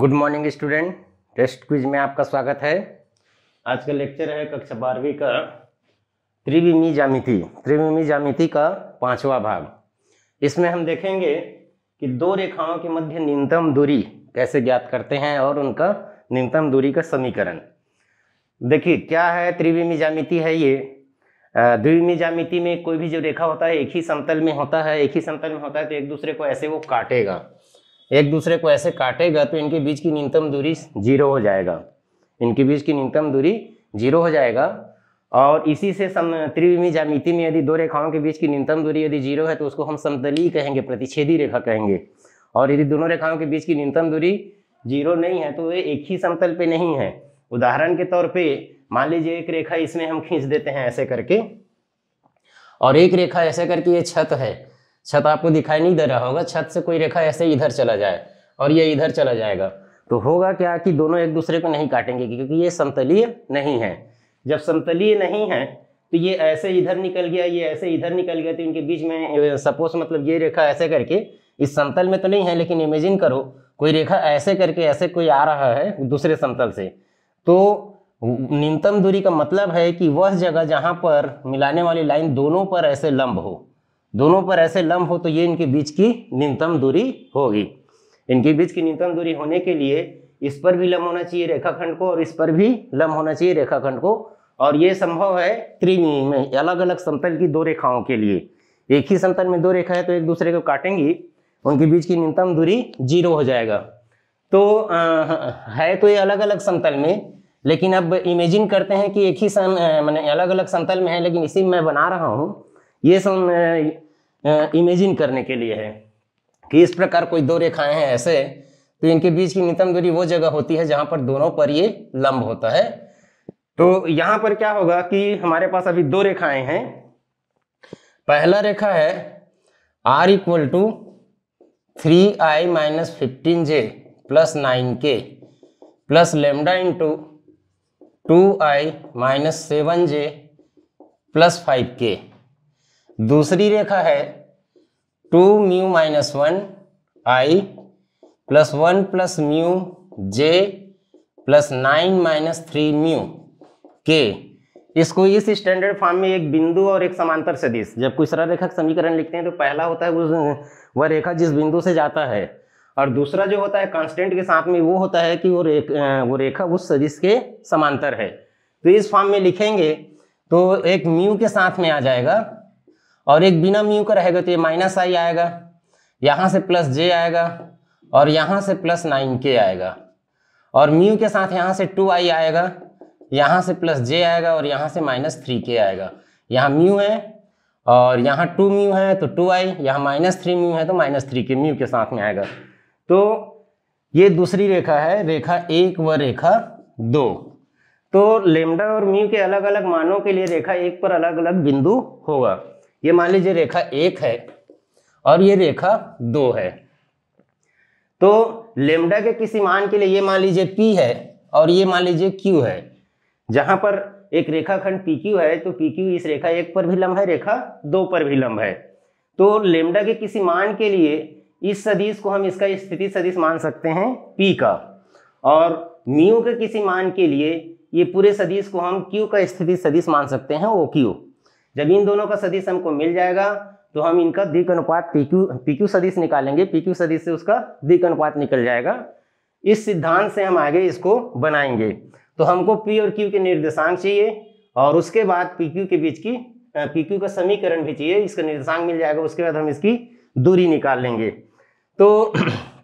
good morning student test quiz में आपका स्वागत है आज का लेक्चर है कक्षा बारहवीं का त्रिविमी जामिति त्रिविमी जामिति का पांचवा भाग इसमें हम देखेंगे कि दो रेखाओं के मध्य न्यूनतम दूरी कैसे ज्ञात करते हैं और उनका न्यूनतम दूरी का समीकरण देखिए क्या है त्रिविमी जामिति है ये द्विविमी जामिति में कोई भी जो रेखा होता है एक ही समतल में होता है एक ही समतल में होता है तो एक दूसरे को ऐसे वो काटेगा एक दूसरे को ऐसे काटेगा तो इनके बीच की न्यूनतम दूरी जीरो हो जाएगा इनके बीच की न्यूनतम दूरी जीरो हो जाएगा और इसी से सम त्रिविमी जामिति में यदि दो रेखाओं के बीच की न्यूनतम दूरी यदि जीरो है तो उसको हम समतली कहेंगे प्रतिच्छेदी रेखा कहेंगे और यदि दोनों रेखाओं के बीच की न्यूनतम दूरी जीरो नहीं है तो वे एक ही समतल पे नहीं है उदाहरण के तौर पे मान लीजिए एक रेखा इसमें हम खींच देते हैं ऐसे करके और एक रेखा ऐसे करके ये छत है छत आपको दिखाई नहीं दे रहा होगा छत से कोई रेखा ऐसे इधर चला जाए और ये इधर चला जाएगा तो होगा क्या कि दोनों एक दूसरे को नहीं काटेंगे क्योंकि ये समतलीय नहीं है जब समतलीय नहीं है तो ये ऐसे इधर निकल गया ये ऐसे इधर निकल गया तो इनके बीच में सपोज मतलब ये रेखा ऐसे करके इस समतल में तो नहीं है लेकिन इमेजिन करो कोई रेखा ऐसे करके ऐसे कोई आ रहा है दूसरे समतल से तो न्यूनतम दूरी का मतलब है कि वह जगह जहाँ पर मिलाने वाली लाइन दोनों पर ऐसे लंब हो दोनों पर ऐसे लंब हो तो ये इनके बीच की न्यूनतम दूरी होगी इनके बीच की न्यूनतम दूरी होने के लिए इस पर भी लंब होना चाहिए रेखाखंड को और इस पर भी लंब होना चाहिए रेखाखंड को और ये संभव है त्रिमी में अलग अलग समतल की दो रेखाओं के लिए एक ही समतल में दो रेखा है तो एक दूसरे को काटेंगी उनके बीच की न्यूनतम दूरी जीरो हो जाएगा तो आ, है तो ये अलग अलग समतल में लेकिन अब इमेजिन करते हैं कि एक ही सन मैंने अलग अलग समतल में है लेकिन इसी में बना रहा हूँ ये सब इमेजिन करने के लिए है कि इस प्रकार कोई दो रेखाएं हैं ऐसे तो इनके बीच की न्यूनतम दूरी वो जगह होती है जहां पर दोनों पर ये लंब होता है तो यहां पर क्या होगा कि हमारे पास अभी दो रेखाएं हैं पहला रेखा है R equal to three I minus fifteen J plus nine K plus lambda two two I minus seven J plus five K दूसरी रेखा है two mu minus one I plus one plus mu J plus nine minus three mu K इसको इस standard form में एक बिंदु और एक समांतर सदिश जब कोई सरल रेखा समीकरण लिखते हैं तो पहला होता है वह रेखा जिस बिंदु से जाता है और दूसरा जो होता है कांस्टेंट के साथ में वो होता है कि वो रेख वो रेखा उस सदिश के समांतर है तो इस फॉर्म में लिखेंगे तो एक म्यू के साथ में आ जाएगा और एक बिना म्यू का रहेगा तो ये माइनस आई आएगा यहाँ से प्लस जे आएगा और यहाँ से प्लस नाइन के आएगा और म्यू के साथ यहाँ से टू आई आएगा यहाँ से प्लस जे आएगा और यहाँ से माइनस थ्री के आएगा यहाँ म्यू है और यहाँ टू म्यू है तो टू आई यहाँ माइनस थ्री म्यू है तो माइनस थ्री के म्यू के साथ में आएगा तो ये दूसरी रेखा है रेखा एक व रेखा दो तो लेमडा और म्यू के अलग अलग मानों के लिए रेखा एक पर अलग अलग बिंदु होगा ये मान लीजिए रेखा एक है और ये रेखा दो है तो लेमडा के किसी मान के लिए ये मान लीजिए पी है और ये मान लीजिए क्यू है जहां पर एक रेखाखंड पी क्यू है तो पी क्यू इस रेखा एक पर भी लंब है रेखा दो पर भी लंब है तो लेमडा के किसी मान के लिए इस सदिश को हम इसका स्थिति सदिश मान सकते हैं पी का और म्यू के किसी मान के लिए ये पूरे सदिश को हम क्यू का स्थिति सदिश मान सकते हैं ओ क्यू जब इन दोनों का सदिश हमको मिल जाएगा तो हम इनका दिक अनुपात पीक्यू पीक्यू सदिश निकालेंगे पीक्यू सदिश से उसका दिक अनुपात निकल जाएगा इस सिद्धांत से हम आगे इसको बनाएंगे तो हमको पी और क्यू के निर्देशांक चाहिए और उसके बाद पी क्यू के बीच की पी क्यू का समीकरण भी चाहिए इसका निर्देशांक मिल जाएगा उसके बाद हम इसकी दूरी निकाल लेंगे तो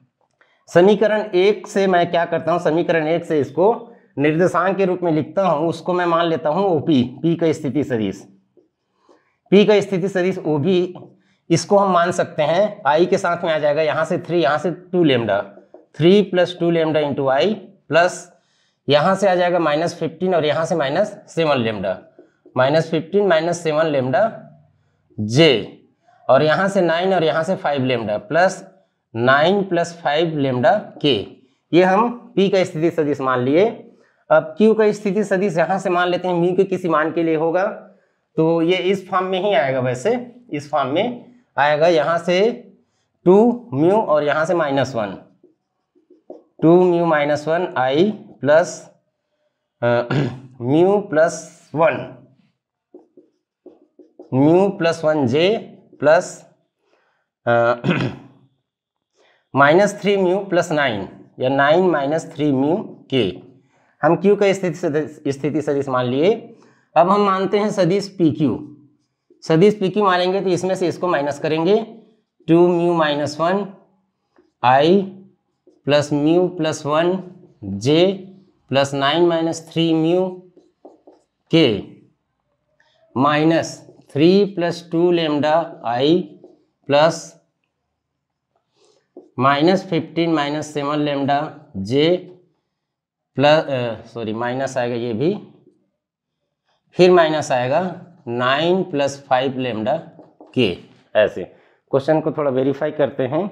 समीकरण एक से मैं क्या करता हूँ समीकरण एक से इसको निर्देशांक के रूप में लिखता हूँ उसको मैं मान लेता हूँ ओ पी पी का स्थिति सदिश पी का स्थिति सदिश ओ भी इसको हम मान सकते हैं आई के साथ में आ जाएगा यहाँ से थ्री यहाँ से two lambda three plus two lambda into I plus यहाँ से आ जाएगा माइनस फिफ्टीन और यहाँ से minus seven lambda minus fifteen minus seven lambda J और यहाँ से नाइन और यहाँ से five lambda plus nine plus five lambda K ये हम पी का स्थिति सदिश मान लिए अब क्यू का स्थिति सदिश यहाँ से मान लेते हैं म्यू के किसी मान के लिए होगा तो ये इस फॉर्म में ही आएगा वैसे इस फॉर्म में आएगा यहाँ से टू म्यू और यहाँ से minus one two mu minus one I plus mu plus one mu plus one J plus minus three mu plus nine या nine minus three mu K हम क्यू का स्थिति स्थिति सदिश मान लिए अब हम मानते हैं सदिश पी क्यू सदिश पी क्यू मानेंगे तो इसमें से इसको माइनस करेंगे two mu minus one I plus mu plus one J plus nine minus three mu K minus three plus two lambda I plus minus fifteen minus seven lambda J plus sorry minus आएगा ये भी फिर minus आएगा nine plus five lambda K ऐसे question को थोड़ा verify करते हैं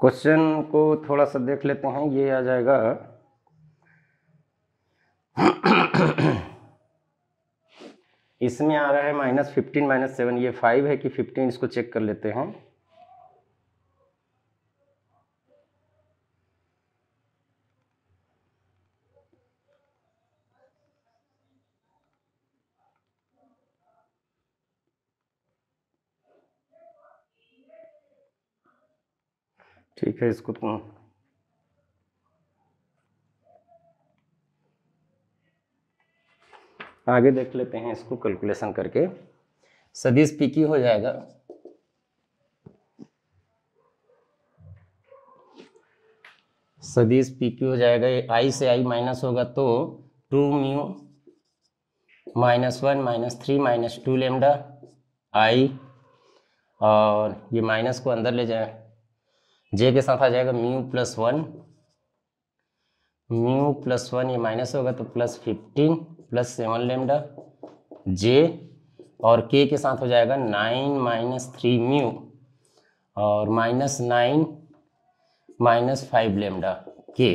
क्वेश्चन को थोड़ा सा देख लेते हैं ये आ जाएगा इसमें आ रहा है माइनस फिफ्टीन माइनस सेवन ये फाइव है कि फिफ्टीन इसको चेक कर लेते हैं ठीक है इसको तो आगे देख लेते हैं इसको कैलकुलेशन करके सदिश पी की हो जाएगा सदिश पी की हो जाएगा आई से आई माइनस होगा तो two mu minus one minus three minus two lambda I और ये माइनस को अंदर ले जाए जे के साथ आ जाएगा mu plus one mu plus one ये माइनस होगा तो plus fifteen plus seven lambda J और के के साथ हो जाएगा नाइन माइनस थ्री म्यू और minus nine minus five lambda K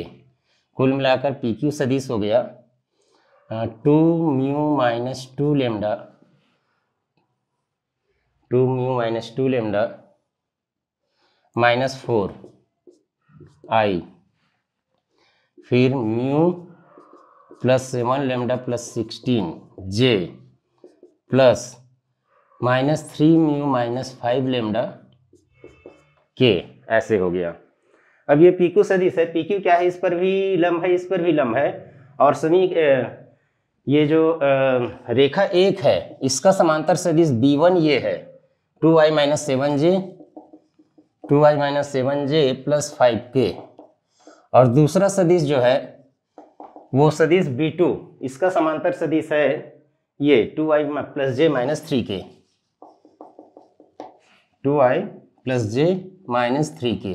कुल मिलाकर पी क्यू सदीस हो गया two mu minus two lambda two mu minus two lambda minus four I फिर mu plus seven lambda plus sixteen J plus minus three mu minus five lambda K ऐसे हो गया अब ये पीक्यू सदिश है पीक्यू क्या है इस पर भी लम्ब है इस पर भी लम्ब है और समी ये जो रेखा एक है इसका समांतर सदिश बी वन ये है two I minus seven J two Y minus seven J plus five K और दूसरा सदिश जो है वो सदिश बी टू इसका समांतर सदिश है ये two Y plus J minus three K two Y plus J minus three K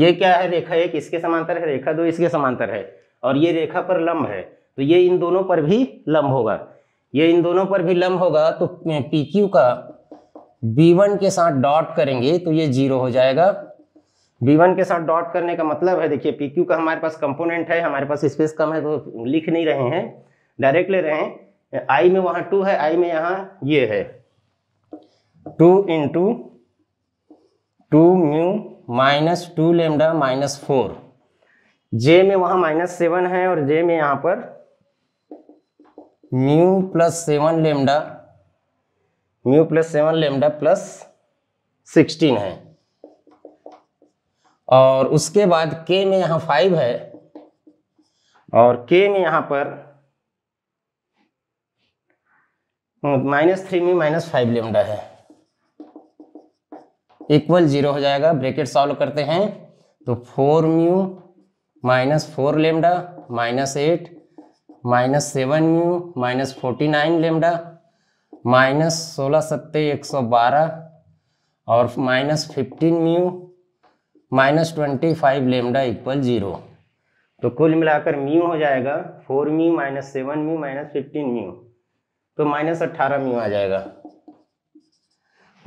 ये क्या है रेखा एक इसके समांतर है रेखा दो इसके समांतर है और ये रेखा पर लंब है तो ये इन दोनों पर भी लंब होगा ये इन दोनों पर भी लंब होगा तो पी क्यू का B1 के साथ डॉट करेंगे तो ये जीरो हो जाएगा B1 के साथ डॉट करने का मतलब है देखिए PQ का हमारे पास कंपोनेंट है हमारे पास स्पेस कम है तो लिख नहीं रहे हैं डायरेक्ट ले रहे हैं I में वहां टू है I में यहाँ ये है two into two mu minus two lambda minus four J में वहां माइनस सेवन है और जे में यहां पर mu plus seven lambda mu plus seven lambda plus sixteen है और उसके बाद के में यहाँ फाइव है और के में यहाँ पर माइनस हम्म, थ्री में माइनस फाइव लेमडा है इक्वल जीरो हो जाएगा ब्रैकेट सॉल्व करते हैं तो four mu minus four lambda minus eight minus seven mu minus forty nine lambda minus सोलह सत्ते एक सौ बारह और minus fifteen mu minus twenty five lambda equal zero तो कुल मिलाकर म्यू हो जाएगा four mu minus seven mu minus fifteen mu तो माइनस अट्ठारह म्यू आ जाएगा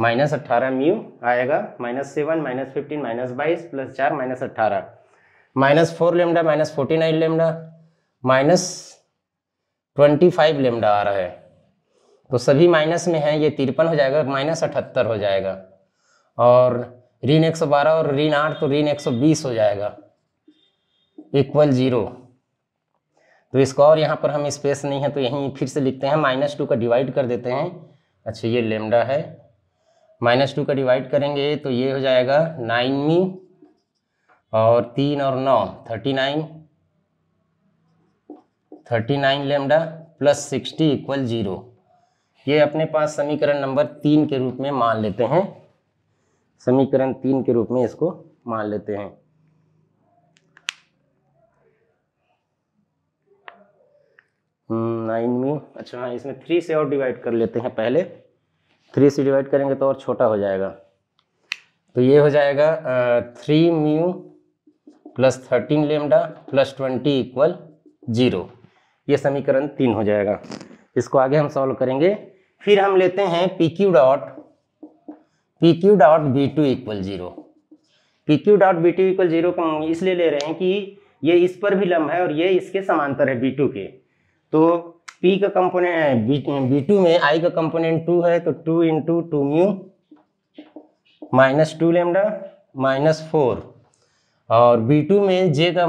माइनस अट्ठारह म्यू आएगा minus seven minus fifteen minus बाईस प्लस चार माइनस अट्ठारह minus four lambda minus forty nine lambda minus twenty five lambda आ रहा है तो सभी माइनस में है ये तिरपन हो जाएगा माइनस अठहत्तर हो जाएगा और ऋण एक सौ बारह और ऋण आठ तो ऋण एक सौ बीस हो जाएगा इक्वल जीरो तो इसको और यहाँ पर हम स्पेस नहीं है तो यहीं फिर से लिखते हैं माइनस टू का डिवाइड कर देते हैं अच्छा ये लेमडा है माइनस टू का डिवाइड करेंगे तो ये हो जाएगा नाइन मी और तीन और नौ thirty nine thirty nine lambda plus sixty equal zero ये अपने पास समीकरण नंबर तीन के रूप में मान लेते हैं समीकरण तीन के रूप में इसको मान लेते हैं नाइन हम्म, में अच्छा हाँ इसमें थ्री से और डिवाइड कर लेते हैं पहले थ्री से डिवाइड करेंगे तो और छोटा हो जाएगा तो ये हो जाएगा three mu plus thirteen lambda plus twenty equal zero ये समीकरण तीन हो जाएगा इसको आगे हम सॉल्व करेंगे फिर हम लेते हैं P Q dot P Q dot B two equal zero P Q dot B two equal zero इसलिए ले रहे हैं कि ये इस पर भी लंब है और ये इसके समांतर है बी टू के तो P का कंपोनेंट बी टू में I का कंपोनेंट टू है तो two into two mu minus two lambda minus four और बी टू में जे का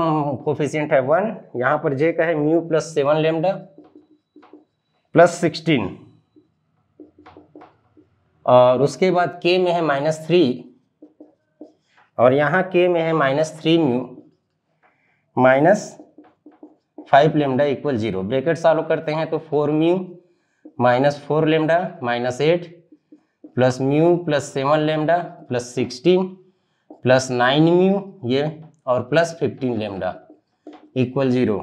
कोफिशियंट है वन यहाँ पर जे का है mu plus seven lambda plus sixteen और उसके बाद के में है माइनस थ्री और यहाँ के में है minus three mu minus five lambda equal zero bracket solve करते हैं तो four mu minus four lambda minus eight plus mu plus seven lambda plus sixteen plus nine mu ये और plus fifteen lambda equal zero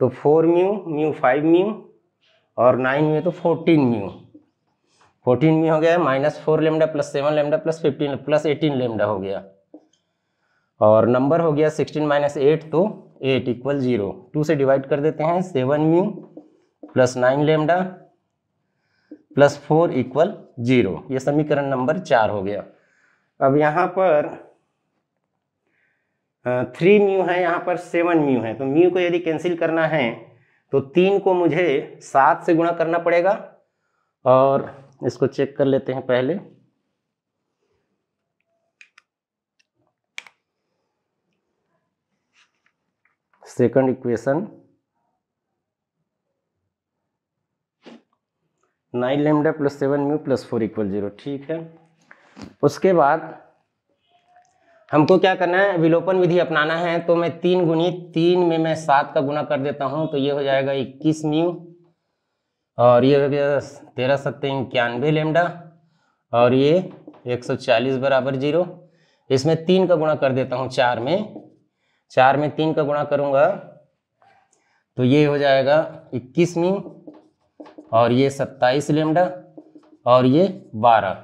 तो four mu mu five mu और nine में तो fourteen mu fourteen mu हो गया minus four lambda plus seven lambda plus fifteen plus eighteen lambda हो गया और नंबर हो गया सिक्सटीन माइनस एट तो एट इक्वल जीरो टू से डिवाइड कर देते हैं seven mu plus nine lambda plus four equal zero ये समीकरण नंबर चार हो गया अब यहाँ पर थ्री म्यू है यहाँ पर सेवन म्यू है तो म्यू को यदि कैंसिल करना है तो तीन को मुझे सात से गुणा करना पड़ेगा और इसको चेक कर लेते हैं पहले second equation nine lambda plus seven mu plus four equal zero ठीक है उसके बाद हमको क्या करना है विलोपन विधि अपनाना है तो मैं तीन गुणी तीन में मैं सात का गुना कर देता हूँ तो ये हो जाएगा इक्कीस न्यू और ये हो गया तेरह सत्तर इक्यानवे लेमडा और ये एक सौ चालीस बराबर जीरो इसमें तीन का गुणा कर देता हूँ चार में चार में तीन का गुणा करूँगा तो ये हो जाएगा इक्कीस म्यू और ये सत्ताईस लेमडा और ये बारह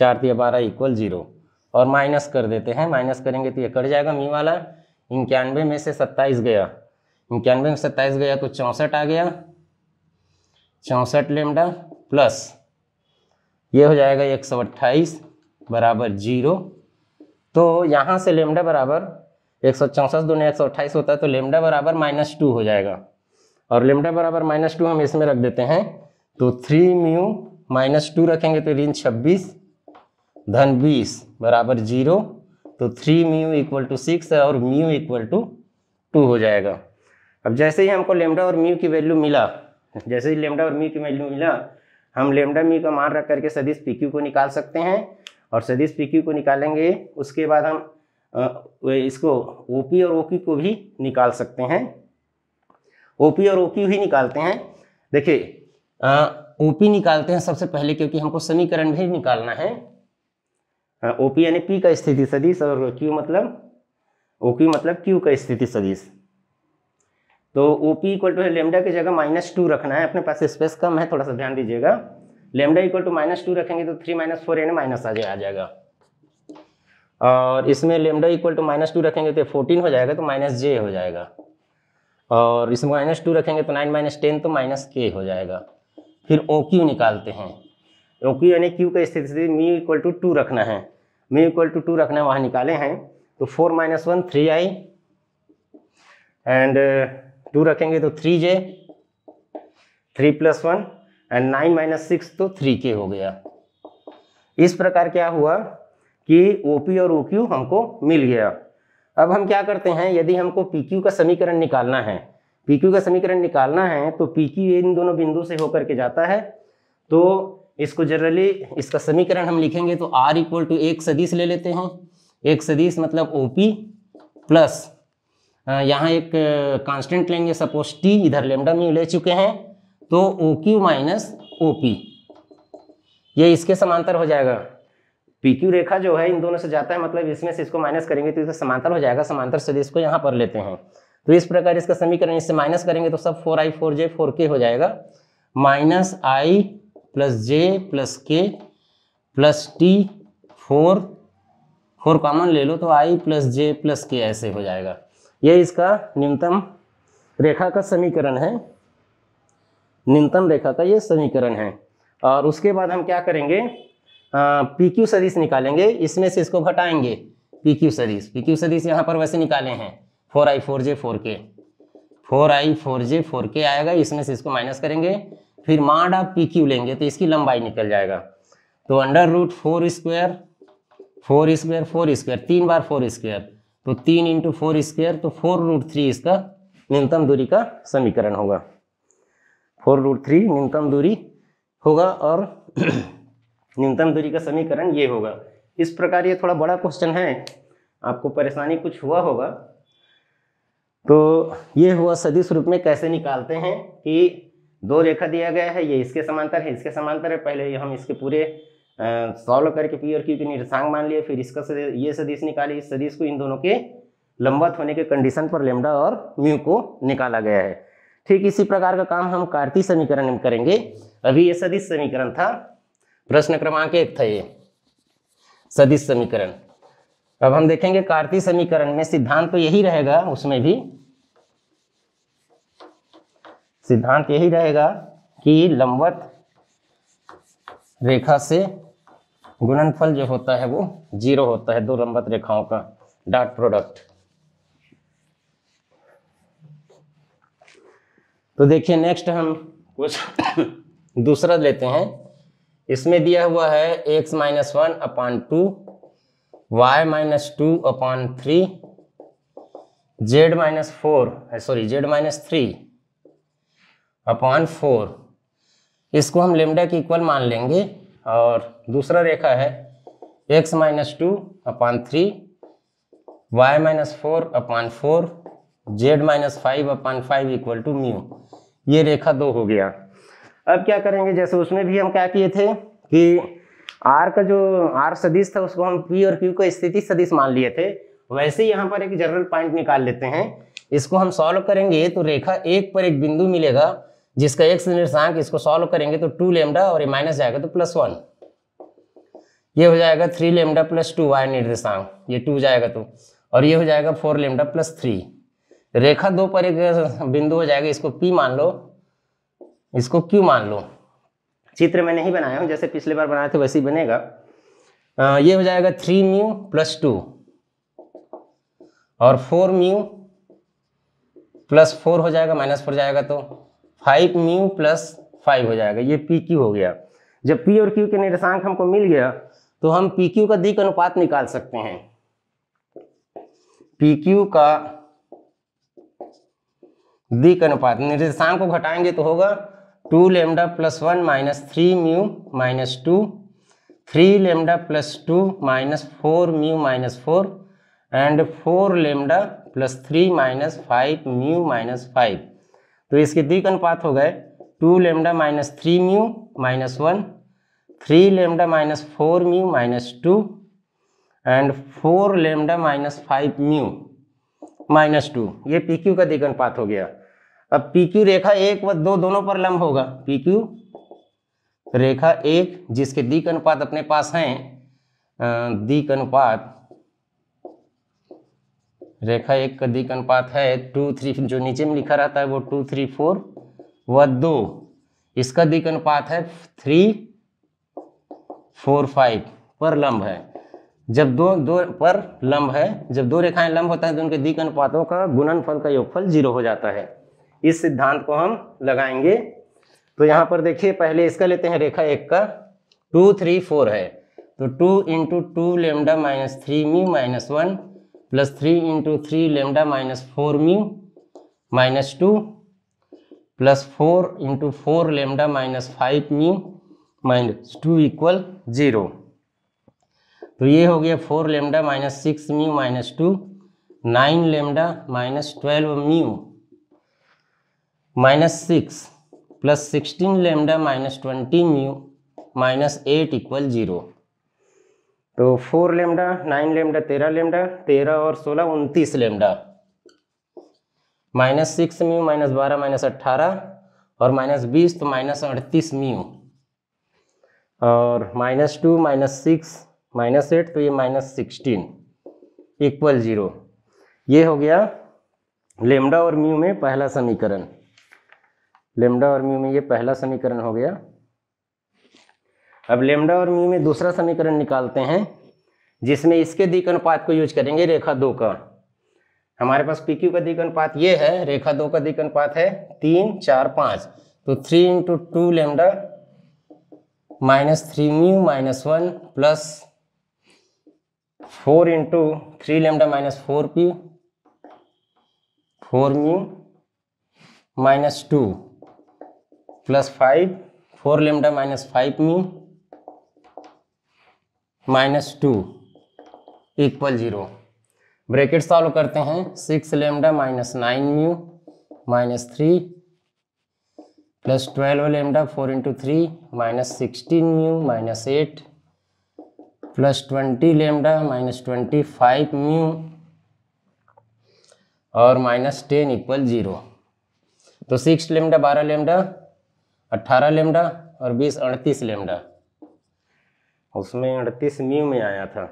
चार तीन बारह इक्वल जीरो और माइनस कर देते हैं माइनस करेंगे तो ये कट जाएगा मी वाला इक्यानवे में से सत्ताईस गया इक्यानवे में सत्ताईस गया तो चौंसठ आ गया चौंसठ लेमडा प्लस ये हो जाएगा एक सौ अट्ठाईस बराबर जीरो तो यहाँ से लेमडा बराबर एक सौ चौंसठ दोनों एक सौ अट्ठाईस होता है तो लेमडा बराबर माइनस टू हो जाएगा और लेमडा बराबर माइनस टू हम इसमें रख देते हैं तो थ्री म्यू माइनस टू रखेंगे तो ऋण छब्बीस धन बीस बराबर जीरो तो three mu equal to six और म्यू इक्वल टू टू हो जाएगा अब जैसे ही हमको लेमडा और म्यू की वैल्यू मिला जैसे ही लेमडा और म्यू की वैल्यू मिला हम लेमडा म्यू का मान रख करके सदिश पी क्यू को निकाल सकते हैं और सदिश पी क्यू को निकालेंगे उसके बाद हम इसको ओ पी और ओ क्यू को भी निकाल सकते हैं ओ पी और ओ क्यू ही निकालते हैं देखिए ओ पी निकालते हैं सबसे पहले क्योंकि हमको समीकरण भी निकालना है ओ पी यानी पी का स्थिति सदिश और क्यू मतलब ओ क्यू मतलब क्यू का स्थिति सदिश तो O P equal to lambda की जगह माइनस टू रखना है अपने पास स्पेस कम है थोड़ा सा ध्यान दीजिएगा lambda equal to minus two रखेंगे तो थ्री माइनस फोर यानी माइनस आ जाएगा और इसमें lambda equal to minus two रखेंगे तो फोर्टीन हो जाएगा तो माइनस जे हो जाएगा और इसमें माइनस टू रखेंगे तो नाइन माइनस टेन तो माइनस के हो जाएगा फिर ओ क्यू निकालते हैं ओ क्यू यानी क्यू का स्थिति म्यू इक्वल टू टू रखना है मी इक्वल टू टू रखना है वहाँ निकाले हैं तो four minus one three i and two रखेंगे तो three j three plus one and nine minus six तो थ्री के हो गया इस प्रकार क्या हुआ कि ओ पी और ओ क्यू हमको मिल गया अब हम क्या करते हैं यदि हमको पी क्यू का समीकरण निकालना है पी क्यू का समीकरण निकालना है तो पी क्यू इन दोनों बिंदु से होकर के जाता है तो इसको जनरली इसका समीकरण हम लिखेंगे तो आर इक्वल टू एक सदीस ले लेते हैं एक सदीस मतलब ओ पी प्लस यहाँ एक कांस्टेंट लेंगे सपोज टी इधर लेमडा में ले चुके हैं तो O Q minus O P ये इसके समांतर हो जाएगा पी क्यू रेखा जो है इन दोनों से जाता है मतलब इसमें से इसको माइनस करेंगे तो इसे समांतर हो जाएगा समांतर सदीस को यहाँ पर लेते हैं तो इस प्रकार इसका समीकरण इससे माइनस करेंगे तो सब four i four j four k हो जाएगा minus i plus j plus k plus t four four common ले लो तो आई प्लस जे प्लस के ऐसे हो जाएगा ये इसका न्यूनतम रेखा का समीकरण है न्यूनतम रेखा का ये समीकरण है और उसके बाद हम क्या करेंगे पी क्यू सदीस निकालेंगे इसमें से इसको घटाएंगे पी क्यू सदीस पी क्यू सदीस यहाँ पर वैसे निकाले हैं four i four j four k four i four j four k आएगा इसमें से इसको माइनस करेंगे फिर माड आप पी क्यू लेंगे तो इसकी लंबाई निकल जाएगा तो under root four square four square four square तीन बार फोर स्क्वेयर तो तीन इंटू फोर स्क्वेयर तो फोर रूट थ्री इसका न्यूनतम दूरी का समीकरण होगा फोर रूट थ्री न्यूनतम दूरी होगा और न्यूनतम दूरी का समीकरण ये होगा इस प्रकार ये थोड़ा बड़ा क्वेश्चन है आपको परेशानी कुछ हुआ होगा तो ये हुआ सदिश रूप में कैसे निकालते हैं कि दो रेखा दिया गया है ये इसके समांतर है इसके समांतर है पहले हम इसके पूरे सॉल्व करके पी और क्यू की निर्देशांग मान लिए फिर इसका ये सदिश निकाली इस सदिश को इन दोनों के लंबत होने के कंडीशन पर लेमडा और म्यू को निकाला गया है ठीक इसी प्रकार का काम हम कार्तीय समीकरण में करेंगे अभी ये सदिश समीकरण था प्रश्न क्रमांक एक था ये सदिश समीकरण अब हम देखेंगे कार्तीय समीकरण में सिद्धांत तो यही रहेगा उसमें भी सिद्धांत यही रहेगा कि लंबवत रेखा से गुणनफल जो होता है वो जीरो होता है दो लंबवत रेखाओं का डॉट प्रोडक्ट तो देखिए नेक्स्ट हम कुछ दूसरा लेते हैं इसमें दिया हुआ है x minus one upon two Y minus two upon three z minus four sorry z minus three upon four इसको हम लेमडा के इक्वल मान लेंगे और दूसरा रेखा है x minus two upon three y minus four upon four z minus five upon five equal to mu ये रेखा दो हो गया अब क्या करेंगे जैसे उसमें भी हम क्या किए थे कि आर का जो आर सदिश था उसको हम पी और क्यू को स्थिति सदिश मान लिए थे वैसे यहाँ पर एक जनरल पॉइंट निकाल लेते हैं इसको हम सॉल्व करेंगे तो रेखा एक पर एक बिंदु मिलेगा जिसका एक्स निर्देशांक इसको सॉल्व करेंगे तो टू लेमडा और ये माइनस जाएगा तो प्लस वन ये हो जाएगा three lambda plus two y निर्देशांक ये टू जाएगा तो और ये हो जाएगा फोर लेमडा प्लस थ्री रेखा दो पर एक बिंदु हो जाएगा इसको पी मान लो इसको क्यू मान लो चित्र मैं नहीं बनाया हूँ जैसे पिछले बार बनाए थे वैसे ही बनेगा आ, ये हो जाएगा थ्री म्यू प्लस टू और फोर म्यू प्लस फोर हो जाएगा माइनस फोर जाएगा तो फाइव म्यू प्लस फाइव हो जाएगा ये पी क्यू हो गया जब पी और क्यू के निर्देशांक हमको मिल गया तो हम पी क्यू का दिक अनुपात निकाल सकते हैं पी क्यू का दिक अनुपात निर्देशांक को घटाएंगे तो होगा two lambda plus one minus three mu minus two three lambda plus two minus four mu minus four and four lambda plus three minus five mu minus five तो इसके दिक अनुपात हो गए two lambda minus three mu minus one three lambda minus four mu minus two and four lambda minus five mu minus two ये P Q का दिक अनुपात हो गया अब पी क्यू रेखा एक व दो दोनों पर लंब होगा पी क्यू रेखा एक जिसके दिक अनुपात अपने पास हैं दिक अनुपात रेखा एक का दिक अनुपात है टू थ्री जो नीचे में लिखा रहता है वो टू थ्री फोर व दो इसका दिक अनुपात है थ्री फोर फाइव पर लंब है जब दो दो पर लंब है जब दो रेखाएं लंब होता है तो उनके दिक अनुपातों का गुणनफल का योगफल जीरो हो जाता है इस सिद्धांत को हम लगाएंगे तो यहाँ पर देखिए पहले इसका लेते हैं रेखा एक का टू थ्री फोर है तो two into two lambda minus three मी minus one plus three into three lambda minus four mu minus two plus four into four lambda minus five mu minus two equal zero तो ये हो गया four lambda minus six mu minus two nine lambda minus twelve mu minus six plus sixteen lambda minus twenty mu minus eight equal zero तो four lambda nine lambda तेरह lambda तेरह और सोलह उनतीस lambda minus six mu minus बारह minus अट्ठारह और minus बीस तो माइनस अड़तीस म्यू और minus two minus six minus eight तो ये माइनस सिक्सटीन इक्वल जीरो ये हो गया लेमडा और म्यू में पहला समीकरण लेमडा और म्यू में ये पहला समीकरण हो गया अब लेमडा और म्यू में दूसरा समीकरण निकालते हैं जिसमें इसके दिक अनुपात को यूज करेंगे रेखा दो का हमारे पास पी क्यू का दिक अनुपात ये है रेखा दो का दिक अनुपात है तीन चार पाँच तो three into two lambda minus three mu minus one plus four into three lambda minus four पी four mu minus two plus five four lambda minus five mu minus two equal zero bracket solve करते हैं six lambda minus nine mu minus three plus twelve lambda four into three minus sixteen mu minus eight plus twenty lambda minus twenty five mu और minus ten equal zero तो six lambda बारह lambda अट्ठारह lambda और बीस अड़तीस lambda उसमें अड़तीस mu में आया था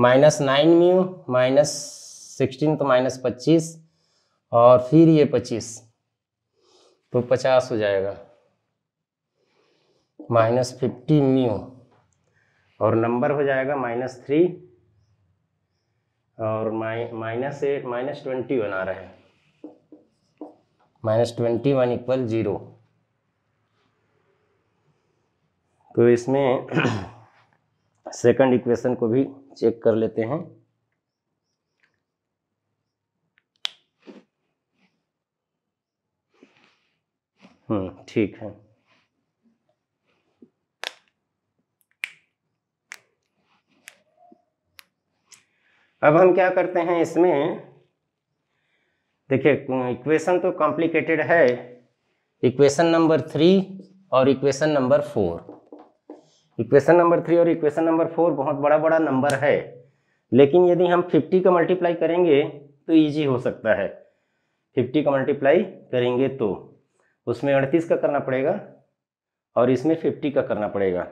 minus nine mu minus sixteen तो माइनस पच्चीस और फिर ये पच्चीस तो पचास हो जाएगा माइनस फिफ्टी म्यू और नंबर हो जाएगा माइनस थ्री और माइनस एट माइनस ट्वेंटी बना रहे हैं minus twenty one equal zero तो इसमें सेकंड इक्वेशन को भी चेक कर लेते हैं हम्म ठीक है अब हम क्या करते हैं इसमें देखिए इक्वेशन तो कॉम्प्लिकेटेड है इक्वेशन नंबर थ्री और equation number four equation number three और इक्वेशन नंबर फोर बहुत बड़ा बड़ा नंबर है लेकिन यदि हम फिफ्टी का मल्टीप्लाई करेंगे तो ईजी हो सकता है फिफ्टी का मल्टीप्लाई करेंगे तो उसमें अड़तीस का करना पड़ेगा और इसमें फिफ्टी का करना पड़ेगा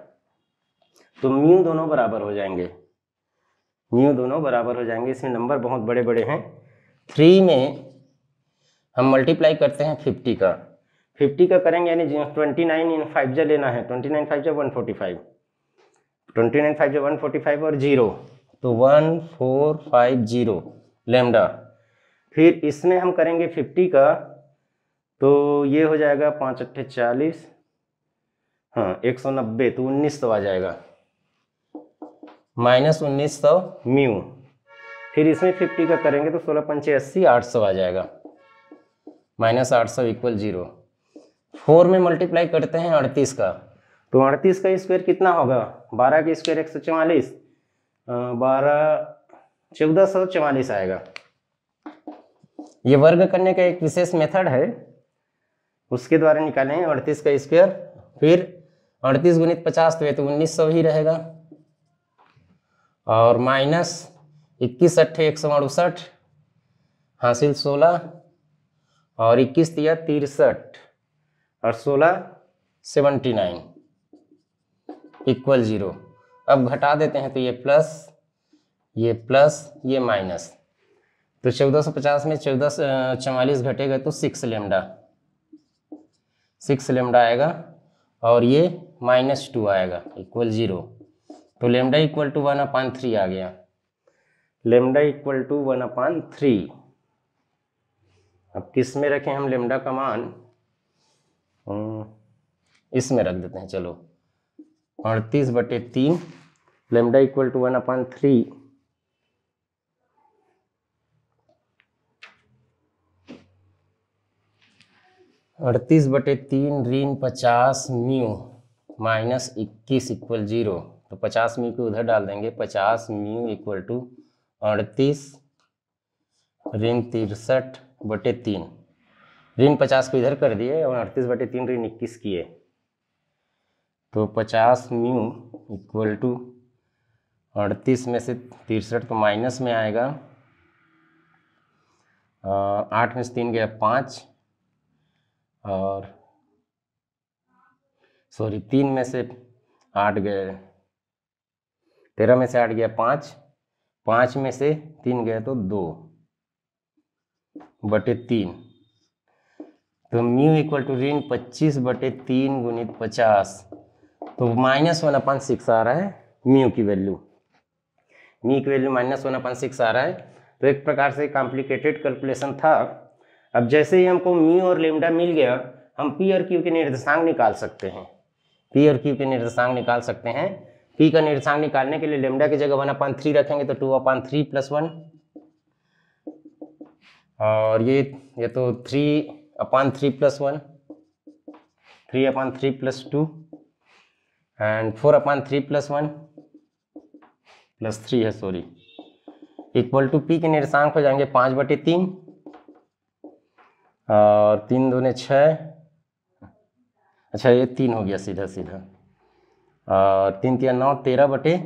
तो म्यू दोनों बराबर हो जाएंगे म्यू दोनों बराबर हो जाएंगे इसमें नंबर बहुत बड़े बड़े हैं थ्री में हम मल्टीप्लाई करते हैं फिफ्टी का फिफ्टी का करेंगे यानी ट्वेंटी नाइन इन फाइव जा लेना है ट्वेंटी नाइन फाइव जा one forty five twenty nine five जो वन फोर्टी फाइव और जीरो तो one four five zero lambda फिर इसमें हम करेंगे फिफ्टी का तो ये हो जाएगा पाँच अट्ठे चालीस हाँ एक सौ नब्बे तो उन्नीस सौ आ जाएगा माइनस उन्नीस सौ म्यू फिर इसमें फिफ्टी का करेंगे तो सोलह पंचे अस्सी आठ सौ आ जाएगा माइनस आठ सौ इक्वल जीरो फोर में मल्टीप्लाई करते हैं अड़तीस का तो अड़तीस का स्क्वायर कितना होगा बारह का स्क्वायर एक सौ चवालीस बारह चौदह सौ चवालीस आएगा ये वर्ग करने का एक विशेष मेथड है उसके द्वारा निकालें अड़तीस का स्क्वायर फिर अड़तीस गुणित पचास तो तो उन्नीस सौ ही रहेगा और माइनस इक्कीस अट्ठे एक सौ अड़सठ हासिल सोलह और इक्कीस दिया तिरसठ और सोलह सेवेंटी नाइन इक्वल ज़ीरो अब घटा देते हैं तो ये प्लस ये प्लस ये माइनस तो चौदह सौ पचास में चौदह चवालीस घटेगा तो सिक्स लेमडा सिक्स लेमडा आएगा और ये माइनस टू आएगा इक्वल ज़ीरो तो lambda equal to one upon three आ गया lambda equal to one upon three अब किस में रखें हम लेमडा का मान हम्म, इसमें रख देते हैं चलो अड़तीस बटे तीन lambda equal to one upon three अड़तीस बटे तीन ऋण पचास म्यू माइनस इक्कीस इक्वल जीरो तो पचास म्यू को उधर डाल देंगे पचास म्यू इक्वल टू अड़तीस ऋण तिरसठ बटे तीन ऋण पचास को इधर कर दिए और अड़तीस बटे तीन ऋण इक्कीस किए तो पचास म्यू इक्वल टू अड़तीस में से तिरसठ तो माइनस में आएगा आठ में से तीन गया पाँच और सॉरी तीन में से आठ गए तेरह में से आठ गया पाँच पाँच में से तीन गए तो दो बटे तीन तो म्यू इक्वल टू ऋण पच्चीस बटे तीन गुणित पचास तो माइनस वन अपन सिक्स आ रहा है म्यू की वैल्यू मी की value minus one upon six आ रहा है तो एक प्रकार से कॉम्प्लिकेटेड कैलकुलेशन था अब जैसे ही हमको मी और लेमडा मिल गया हम पी और क्यू के निर्देशांक निकाल सकते हैं पी और क्यू के निर्देशांक निकाल सकते हैं पी का निर्देशांक निकालने के लिए लेमडा की जगह वन अपान थ्री रखेंगे तो two upon three plus one और ये ये तो three upon three plus one three upon three plus two and four upon three plus one plus three है सॉरी इक्वल टू पी के निर्देशांक हो जाएंगे पाँच बटे तीन और तीन दोने छः अच्छा ये तीन हो गया सीधा सीधा और तीन तीन नौ तेरह बटे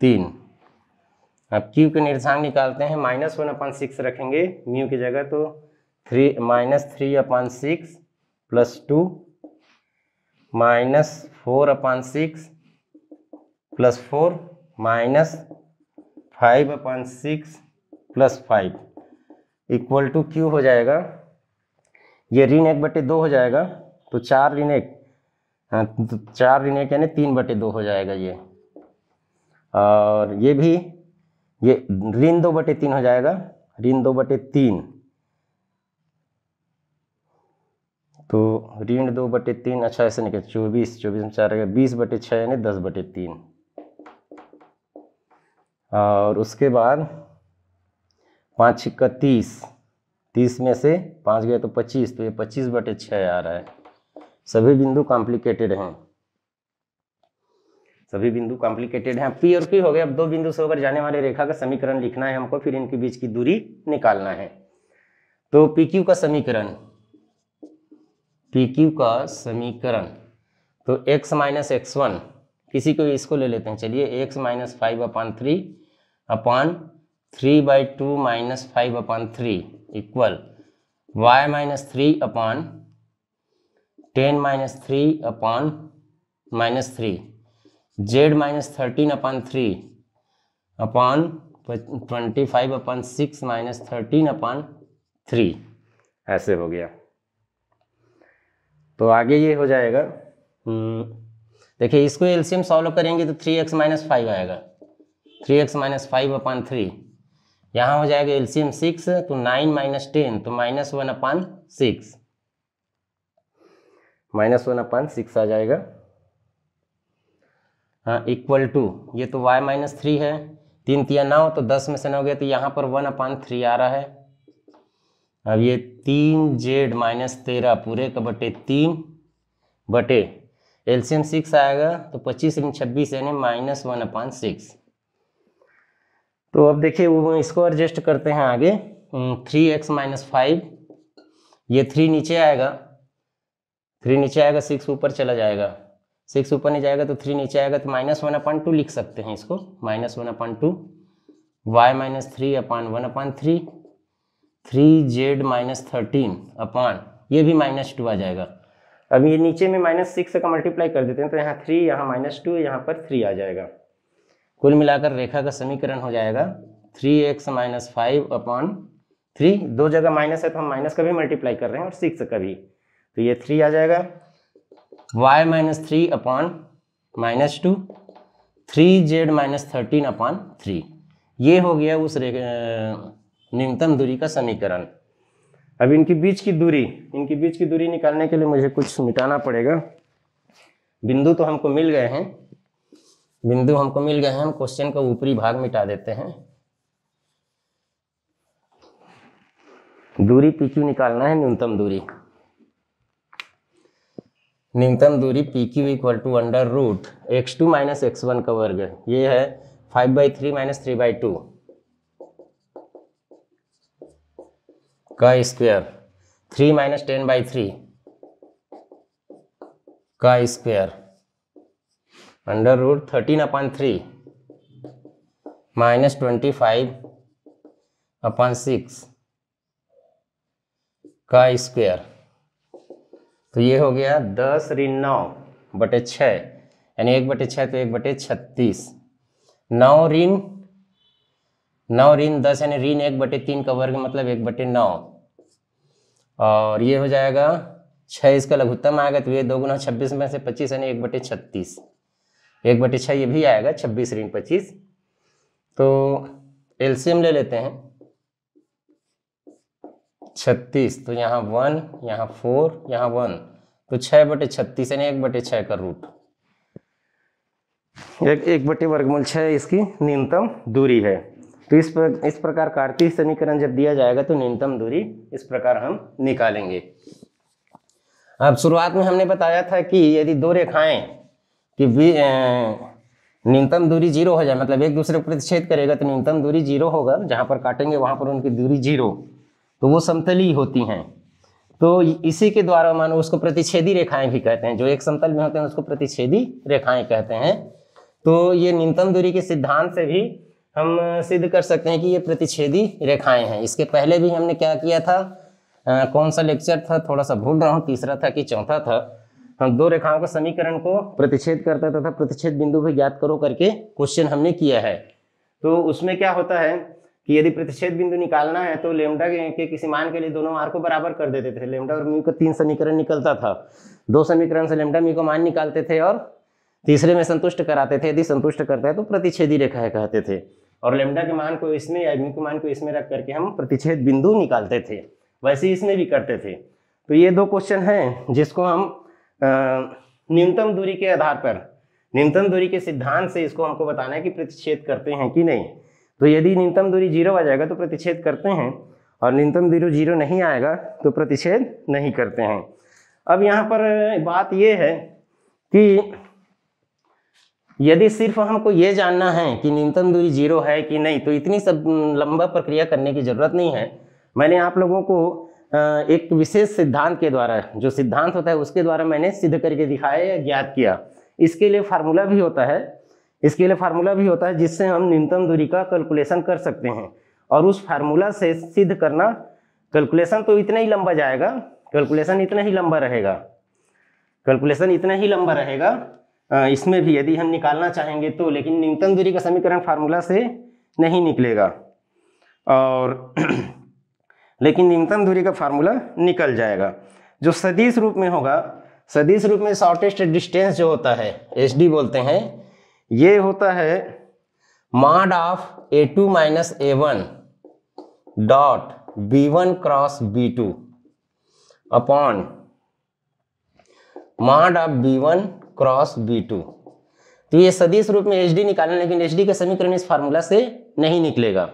तीन अब क्यू के निर्देशांक निकालते हैं माइनस वन अपन सिक्स रखेंगे म्यू की जगह तो three minus three upon six plus two minus four upon six plus four minus five upon six plus five equal to Q हो जाएगा ये ऋण एक बटे दो हो जाएगा तो चार ऋण एक हाँ, तो चार ऋण एक यानी तीन बटे दो हो जाएगा ये और ये भी ये ऋण दो बटे तीन हो जाएगा ऋण दो बटे तीन तो ऋण दो बटे तीन अच्छा ऐसे निकल चौबीस चौबीस में चार बीस बटे छः यानी दस बटे तीन और उसके बाद पाँच छिक्का तीस तीस में से पाँच गए तो पच्चीस तो ये पच्चीस बटे छः आ रहा है सभी बिंदु कॉम्प्लिकेटेड हैं सभी बिंदु कॉम्प्लिकेटेड हैं पी और पी हो गए अब दो बिंदु से होकर जाने वाले रेखा का समीकरण लिखना है हमको फिर इनके बीच की दूरी निकालना है तो पी क्यू का समीकरण पी क्यू का समीकरण तो x माइनस एक्स वन किसी को इसको ले लेते हैं चलिए x minus five upon three upon three by two minus five upon three equal y minus three upon ten minus three upon minus three z minus thirteen upon three upon twenty five upon six minus thirteen upon three ऐसे हो गया तो आगे ये हो जाएगा हम्म, देखिए इसको एलसीएम सॉल्व करेंगे तो थ्री एक्स माइनस फाइव आएगा three x minus five upon three यहाँ हो जाएगा एलसीएम सिक्स तो नाइन माइनस टेन तो minus one upon six minus one upon six आ जाएगा हाँ इक्वल टू ये तो वाई माइनस थ्री है तीन तिया नौ तो दस में से नौ गया तो यहाँ पर वन अपान थ्री आ रहा है अब ये तीन जेड माइनस तेरह पूरे का बटे तीन बटे एल्सियम सिक्स आएगा तो पच्चीस इन छब्बीस यानी माइनस वन अपॉन सिक्स तो अब देखिए वो इसको एडजस्ट करते हैं आगे थ्री एक्स माइनस फाइव ये थ्री नीचे आएगा थ्री नीचे आएगा सिक्स ऊपर चला जाएगा सिक्स ऊपर नहीं जाएगा तो थ्री नीचे आएगा तो माइनस वन अपॉन टू लिख सकते हैं इसको minus one upon two Y minus three upon one upon three three z minus thirteen upon ये भी माइनस टू आ जाएगा अब ये नीचे में माइनस सिक्स का मल्टीप्लाई कर देते हैं तो यहाँ थ्री यहाँ माइनस टू यहाँ पर थ्री आ जाएगा कुल मिलाकर रेखा का समीकरण हो जाएगा three x minus five upon three दो जगह माइनस है तो हम माइनस का भी मल्टीप्लाई कर रहे हैं और सिक्स का भी तो ये थ्री आ जाएगा y minus three upon minus two three z minus thirteen upon three ये हो गया उस रेखा न्यूनतम दूरी का समीकरण अब इनके बीच की दूरी इनके बीच की दूरी निकालने के लिए मुझे कुछ मिटाना पड़ेगा बिंदु तो हमको मिल गए हैं बिंदु हमको मिल गए हैं हम क्वेश्चन का ऊपरी भाग मिटा देते हैं दूरी PQ निकालना है न्यूनतम दूरी न्यूनतम दूरी PQ equal to under root x two minus x one का वर्ग ये है five by three minus three by two का square three minus ten by three का square under root thirteen upon three minus twenty five upon six का square तो ये हो गया दस ऋण नौ बटे छः यानी एक बटे छः तो एक बटे छत्तीस नौ ऋण नौ ऋण दस यानी ऋण एक बटे तीन का वर्ग मतलब एक बटे नौ और ये हो जाएगा छः इसका लघुत्तम आएगा तो ये दो गुना छब्बीस में से पच्चीस यानी एक बटे छत्तीस एक बटे छः ये भी आएगा छब्बीस ऋण पच्चीस तो एलसीएम ले लेते हैं छत्तीस तो यहाँ वन यहाँ फोर यहाँ वन तो छः बटे छत्तीस यानी एक बटे छः का रूट एक एक बटे वर्गमूल छः इसकी न्यूनतम दूरी है तो इस पर इस प्रकार कार्तीय समीकरण जब दिया जाएगा तो न्यूनतम दूरी इस प्रकार हम निकालेंगे अब शुरुआत में हमने बताया था कि यदि दो रेखाएं कि न्यूनतम दूरी जीरो हो जाए मतलब एक दूसरे को प्रतिच्छेद करेगा तो न्यूनतम दूरी जीरो होगा जहाँ पर काटेंगे वहां पर उनकी दूरी जीरो तो वो समतली होती हैं तो इसी के द्वारा मानो उसको प्रतिच्छेदी रेखाएं भी कहते हैं जो एक समतल में होते हैं उसको प्रतिच्छेदी रेखाएं कहते हैं तो ये न्यूनतम दूरी के सिद्धांत से भी हम सिद्ध कर सकते हैं कि ये प्रतिच्छेदी रेखाएं हैं इसके पहले भी हमने क्या किया था आ, कौन सा लेक्चर था थोड़ा सा भूल रहा हूँ तीसरा था कि चौथा था हम दो रेखाओं का समीकरण को प्रतिच्छेद करता था, था प्रतिच्छेद बिंदु भी ज्ञात करो करके क्वेश्चन हमने किया है तो उसमें क्या होता है कि यदि प्रतिच्छेद बिंदु निकालना है तो लेमडा के किसी मान के लिए दोनों आर को बराबर कर देते थे लेमडा और म्यू का तीन समीकरण निकलता था दो समीकरण से लेमडा म्यू का मान निकालते थे और तीसरे में संतुष्ट कराते थे यदि संतुष्ट करता है तो प्रतिच्छेदी रेखा है कहते थे और लेमडा के मान को इसमें या के मान को इसमें रख करके हम प्रतिच्छेद बिंदु निकालते थे वैसे इसमें भी करते थे तो ये दो क्वेश्चन हैं जिसको हम न्यूनतम दूरी के आधार पर न्यूनतम दूरी के सिद्धांत से इसको हमको बताना है कि प्रतिच्छेद करते हैं कि नहीं तो यदि न्यूनतम दूरी जीरो आ जाएगा तो प्रतिच्छेद करते हैं और न्यूनतम दूरी जीरो नहीं आएगा तो प्रतिच्छेद नहीं करते हैं अब यहाँ पर बात ये है कि यदि सिर्फ हमको ये जानना है कि न्यूनतम दूरी जीरो है कि नहीं तो इतनी सब लंबा प्रक्रिया करने की ज़रूरत नहीं है मैंने आप लोगों को एक विशेष सिद्धांत के द्वारा जो सिद्धांत होता है उसके द्वारा मैंने सिद्ध करके दिखाया या ज्ञात किया इसके लिए फार्मूला भी होता है इसके लिए फार्मूला भी होता है जिससे हम न्यूनतम दूरी का कैलकुलेशन कर सकते हैं और उस फार्मूला से सिद्ध करना कैलकुलेशन तो इतना ही लंबा जाएगा कैलकुलेशन इतना ही लंबा रहेगा कैलकुलेशन इतना ही लंबा रहेगा इसमें भी यदि हम निकालना चाहेंगे तो लेकिन न्यूनतम दूरी का समीकरण फार्मूला से नहीं निकलेगा और लेकिन न्यूनतम दूरी का फार्मूला निकल जाएगा जो सदीश रूप में होगा सदीश रूप में शॉर्टेस्ट डिस्टेंस जो होता है एच बोलते हैं ये होता है mod of a two minus A one dot B one cross B two upon mod of b one cross B two तो ये सदिश रूप में एच डी निकालना लेकिन एच डी का समीकरण इस फार्मूला से नहीं निकलेगा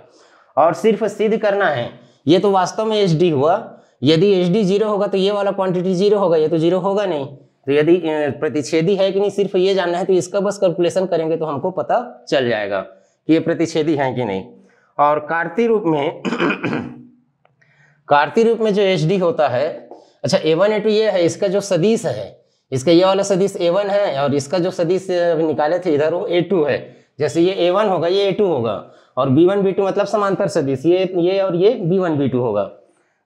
और सिर्फ सिद्ध करना है ये तो वास्तव में एच डी हुआ यदि एच डी जीरो होगा तो ये वाला क्वांटिटी जीरो होगा ये तो जीरो होगा नहीं तो यदि प्रतिच्छेदी है कि नहीं सिर्फ ये जानना है तो इसका बस कैलकुलेशन करेंगे तो हमको पता चल जाएगा कि ये प्रतिच्छेदी है कि नहीं और कार्ती रूप में कार्ती रूप में जो एच होता है अच्छा ए वन ए टू ये है इसका जो सदीश है इसका ये वाला सदिश ए वन है और इसका जो सदिश निकाले थे इधर वो ए टू है जैसे ये ए वन होगा ये ए टू होगा और बी वन बी टू मतलब समांतर सदिश ये ये और ये बी वन बी टू होगा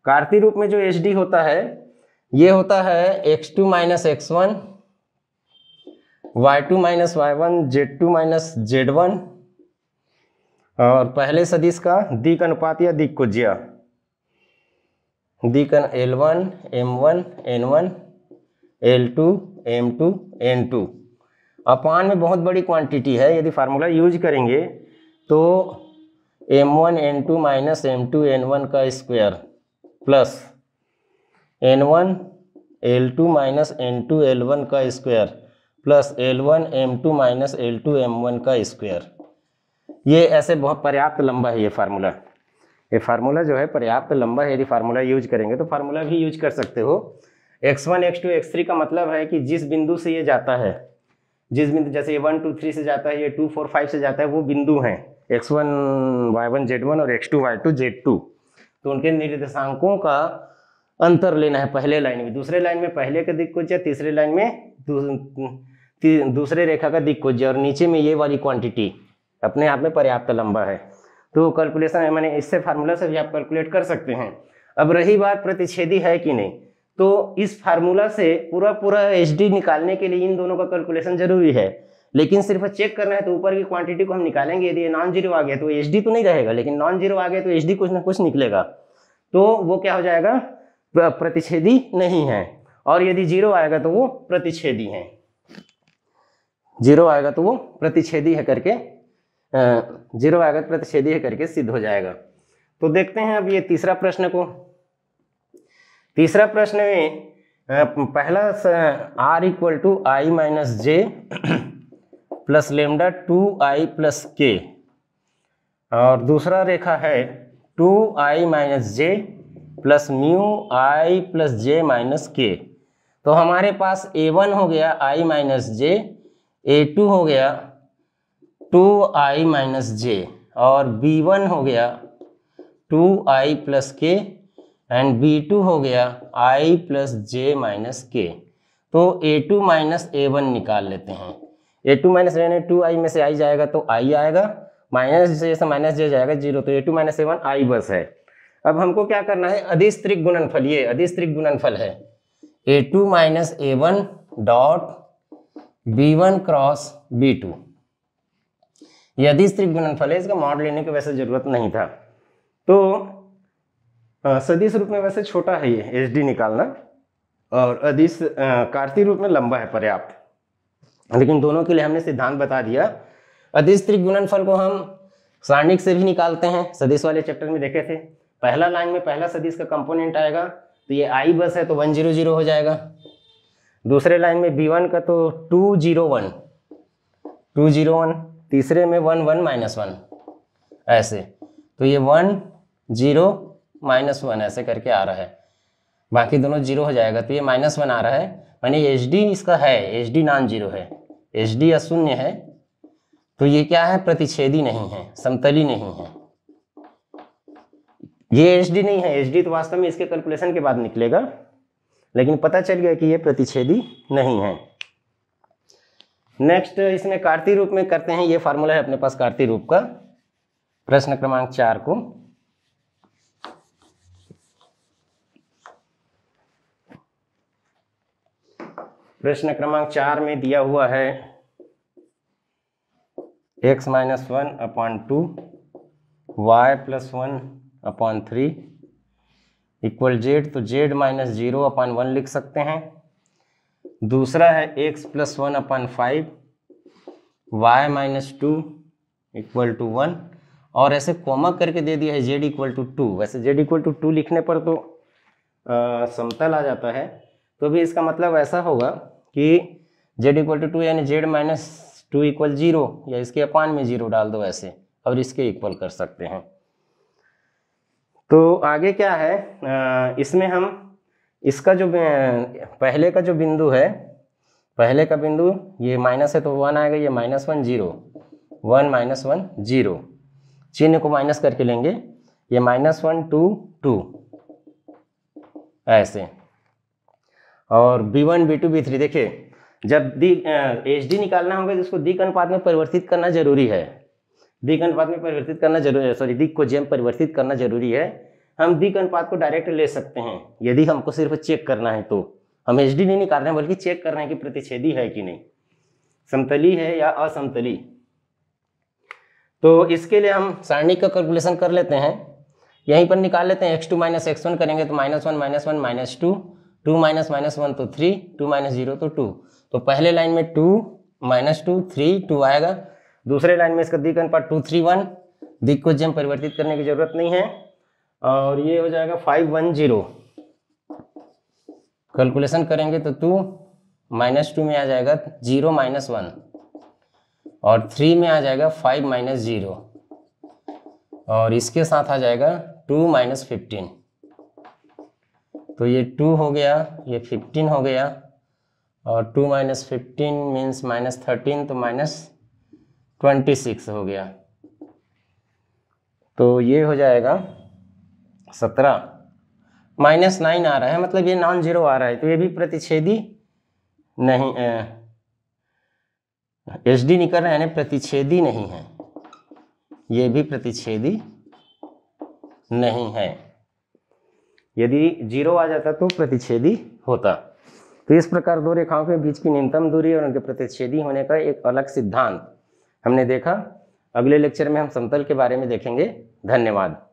कार्ती रूप में जो एच डी होता है ये होता है x two minus x one y two minus y one z two minus z one और पहले सदिश का दिक अनुपात या दिक कुज्या दिक l one m one n one L two m two n two upon में बहुत बड़ी क्वांटिटी है यदि फार्मूला यूज करेंगे तो M one N two minus M two N one का square plus N one L two minus N two L one का square plus L one M two minus L two M one का square ये ऐसे बहुत पर्याप्त लंबा है ये फार्मूला ये फार्मूला जो है पर्याप्त लंबा है यदि फार्मूला यूज करेंगे तो फार्मूला भी यूज कर सकते हो X one X two X three का मतलब है कि जिस बिंदु से ये जाता है जिस बिंदु जैसे ये वन टू थ्री से जाता है ये टू फोर फाइव से जाता है वो बिंदु हैं X one Y one Z one और X two Y two Z two तो उनके निर्देशांकों का अंतर लेना है पहले लाइन में दूसरे लाइन में पहले का दिक्कत या तीसरे लाइन में दूसरे रेखा का दिक्कत और नीचे में ये वाली क्वांटिटी अपने आप में पर्याप्त लंबा है तो कैलकुलेशन मैंने इससे फार्मूला से भी आप कैलकुलेट कर सकते हैं अब रही बात प्रतिच्छेदी है कि नहीं तो इस फार्मूला से पूरा पूरा एच निकालने के लिए इन दोनों का कैलकुलेशन जरूरी है लेकिन सिर्फ चेक करना है तो ऊपर की क्वांटिटी को हम निकालेंगे यदि नॉन जीरो आ गया तो एच तो नहीं रहेगा लेकिन नॉन जीरो आ गया तो एच कुछ ना कुछ निकलेगा तो वो क्या हो जाएगा प्रतिच्छेदी नहीं है और यदि जीरो आएगा तो वो प्रतिच्छेदी है जीरो आएगा तो वो प्रतिच्छेदी है करके जीरो आएगा तो प्रतिच्छेदी है करके सिद्ध हो जाएगा तो देखते हैं अब ये तीसरा प्रश्न को तीसरा प्रश्न में पहला R equal to I minus J plus lambda two I plus K और दूसरा रेखा है two I minus J plus mu I plus J minus K तो हमारे पास ए वन हो गया आई माइनस जे ए टू हो गया टू आई माइनस जे और बी वन हो गया two I plus K and B two हो गया I plus J minus K तो A two minus A one निकाल लेते हैं ए टू माइनस यानी टू आई में से आई जाएगा तो आई आएगा माइनस जे से माइनस जे जाएगा जीरो तो A two minus A one I बस है अब हमको क्या करना है अधिस्त्रिक गुणनफल ये अधिस्त्रिक गुणनफल है A two minus A one dot B one cross B two ये अधिस्त्रिक गुणनफल है इसका मॉडल लेने की वैसे जरूरत नहीं था तो सदिश रूप में वैसे छोटा है ये एच डी निकालना और अदिश कार्तीय रूप में लंबा है पर्याप्त लेकिन दोनों के लिए हमने सिद्धांत बता दिया अदिश त्रिगुणनफल को हम सारणिक से भी निकालते हैं सदिश वाले चैप्टर में देखे थे पहला लाइन में पहला सदिश का कंपोनेंट आएगा तो ये आई बस है तो वन जीरो जीरो हो जाएगा दूसरे लाइन में बी वन का तो two zero one two zero one तीसरे में वन वन माइनस वन ऐसे तो ये वन जीरो माइनस वन ऐसे करके आ रहा है बाकी दोनों जीरो हो जाएगा तो ये माइनस वन आ रहा है मैंने एच डी इसका है एच डी नॉन जीरो है एच डी अशून्य है तो ये क्या है प्रतिच्छेदी नहीं है समतली नहीं है ये एच डी नहीं है एच डी तो वास्तव में इसके कैलकुलेशन के बाद निकलेगा लेकिन पता चल गया कि ये प्रतिच्छेदी नहीं है नेक्स्ट इसमें कार्तीय रूप में करते हैं ये फार्मूला है अपने पास कार्तीय रूप का प्रश्न क्रमांक चार को प्रश्न क्रमांक चार में दिया हुआ है x minus one upon two Y plus one upon three equal Z तो Z minus zero upon one लिख सकते हैं दूसरा है X plus one upon five Y minus two equal to one और ऐसे कोमा करके दे दिया है जेड इक्वल टू टू वैसे जेड इक्वल टू टू लिखने पर तो समतल आ जाता है तो भी इसका मतलब ऐसा होगा कि जेड इक्वल टू टू यानी Z minus two equal zero या इसके अपान में जीरो डाल दो ऐसे और इसके इक्वल कर सकते हैं तो आगे क्या है इसमें हम इसका जो पहले का जो बिंदु है पहले का बिंदु ये माइनस है तो वन आएगा ये minus one zero one minus one zero चिन्ह को माइनस करके लेंगे ये माइनस वन टू टू ऐसे और B one B two B three देखिए जब दी एच डी निकालना होगा तो इसको दिक अनुपात में परिवर्तित करना जरूरी है दिक अनुपात में परिवर्तित करना जरूरी है सॉरी दिक को जेम परिवर्तित करना जरूरी है हम दिक अनुपात को डायरेक्ट ले सकते हैं यदि हमको सिर्फ चेक करना है तो हम एच डी नहीं निकाल रहे हैं बल्कि चेक कर रहे हैं कि प्रतिच्छेदी है कि नहीं समतली है या असमतली तो इसके लिए हम सारणी का कैलकुलेशन कर लेते हैं यहीं पर निकाल लेते हैं X two minus x one करेंगे तो minus one minus one minus two two minus minus one तो थ्री टू माइनस जीरो तो टू तो पहले लाइन में two minus two three two आएगा दूसरे लाइन में इसका दिक अनुपात टू थ्री वन दिक को जम परिवर्तित करने की जरूरत नहीं है और ये हो जाएगा फाइव वन जीरो कैलकुलेशन करेंगे तो टू माइनस टू में आ जाएगा जीरो माइनस वन और थ्री में आ जाएगा फाइव माइनस जीरो और इसके साथ आ जाएगा टू माइनस फिफ्टीन तो ये टू हो गया ये फिफ्टीन हो गया और two minus fifteen means minus thirteen तो माइनस ट्वेंटी सिक्स हो गया तो ये हो जाएगा सत्रह माइनस नाइन आ रहा है मतलब ये नॉन जीरो आ रहा है तो ये भी प्रतिच्छेदी नहीं एच डी निकल रहा है यानी प्रतिच्छेदी नहीं है ये भी प्रतिच्छेदी नहीं है यदि जीरो आ जाता तो प्रतिच्छेदी होता तो इस प्रकार दो रेखाओं के बीच की न्यूनतम दूरी और उनके प्रतिच्छेदी होने का एक अलग सिद्धांत हमने देखा अगले लेक्चर में हम समतल के बारे में देखेंगे धन्यवाद